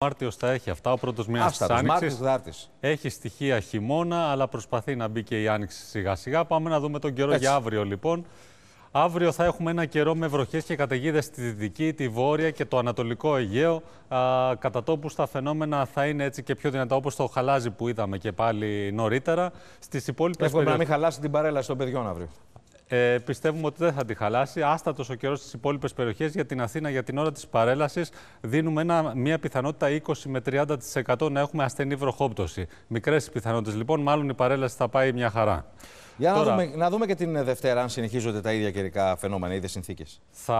Μάρτιος θα έχει αυτά. Ο πρώτος μήνα της Άνοιξης. Έχει στοιχεία χειμώνα, αλλά προσπαθεί να μπει και η Άνοιξη σιγά-σιγά. Πάμε να δούμε τον καιρό Έτσι. για αύριο λοιπόν. Αύριο θα έχουμε ένα καιρό με βροχές και καταιγίδες στη Δυτική, τη Βόρεια και το Ανατολικό Αιγαίο. Α, κατά τόπους τα φαινόμενα θα είναι έτσι και πιο δυνατά, όπως το χαλάζι που είδαμε και πάλι νωρίτερα. υπόλοιπε περιοχέ. Εύχομαι να μην χαλάσει την παρέλαση των παιδιών αύριο. Ε, πιστεύουμε ότι δεν θα τη χαλάσει. Άστατος ο καιρός στις υπόλοιπες περιοχές για την Αθήνα για την ώρα της παρέλασης. Δίνουμε μια πιθανότητα 20 με 30% να έχουμε ασθενή βροχόπτωση. Μικρές πιθανότητες λοιπόν, μάλλον η παρέλαση θα πάει μια χαρά. Για Τώρα, να, δούμε, να δούμε και την Δευτέρα, αν συνεχίζονται τα ίδια καιρικά φαινόμενα, ίδιε συνθήκες. Θα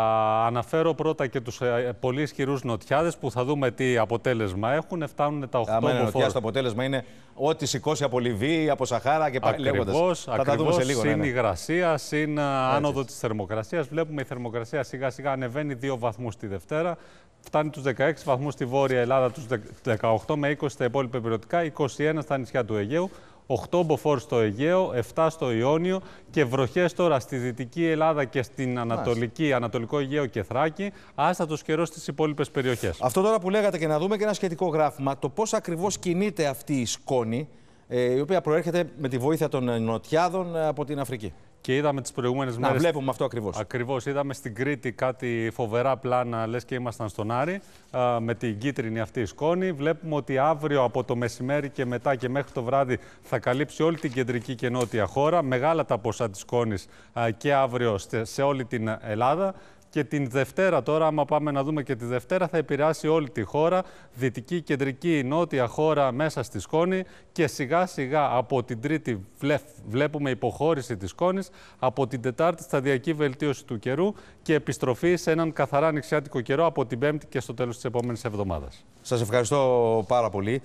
αναφέρω πρώτα και τους ε, πολύ ισχυρούς νοτιάδες που θα δούμε τι αποτέλεσμα έχουν. Φτάνουν τα 8 Αν το αποτέλεσμα είναι ό,τι σηκώσει από Λιβύη, από Σαχάρα και πάλι λέγοντας. Ακριβώς. Συν ναι, ναι. υγρασία, συν ε, άνοδο της θερμοκρασίας. Βλέπουμε η θερμοκρασία σιγά σιγά ανεβαίνει 2 βαθμούς τη Δευτέρα. Φτάνει τους 16 βαθμούς στη Βόρεια Ελλάδα, τους 18 με 20 στα υπόλοιπα περιοδικά, 21 στα νησιά του Αιγαίου. 8 μποφόρ στο Αιγαίο, 7 στο Ιόνιο και βροχές τώρα στη Δυτική Ελλάδα και στην Ανατολική, Ανατολικό Αιγαίο και Θράκη, άστατος καιρός στις υπόλοιπες περιοχές. Αυτό τώρα που λέγατε και να δούμε και ένα σχετικό γράφημα, το πώς ακριβώς κινείται αυτή η σκόνη, ε, η οποία προέρχεται με τη βοήθεια των ε, νοτιάδων ε, από την Αφρική. Και είδαμε τις προηγούμενες μέρε. Να βλέπουμε αυτό ακριβώς. Ακριβώς. Είδαμε στην Κρήτη κάτι φοβερά πλάνα, λες και ήμασταν στον Άρη, με την κίτρινη αυτή η σκόνη. Βλέπουμε ότι αύριο από το μεσημέρι και μετά και μέχρι το βράδυ θα καλύψει όλη την κεντρική και νότια χώρα. Μεγάλα τα ποσά της σκόνης και αύριο σε όλη την Ελλάδα και την Δευτέρα τώρα, άμα πάμε να δούμε και τη Δευτέρα, θα επηρεάσει όλη τη χώρα, δυτική, κεντρική, νότια χώρα μέσα στη σκόνη και σιγά σιγά από την Τρίτη βλέπουμε υποχώρηση της σκόνης, από την Τετάρτη σταδιακή βελτίωση του καιρού και επιστροφή σε έναν καθαρά νησιάτικο καιρό από την Πέμπτη και στο τέλος της επόμενης εβδομάδας. Σας ευχαριστώ πάρα πολύ.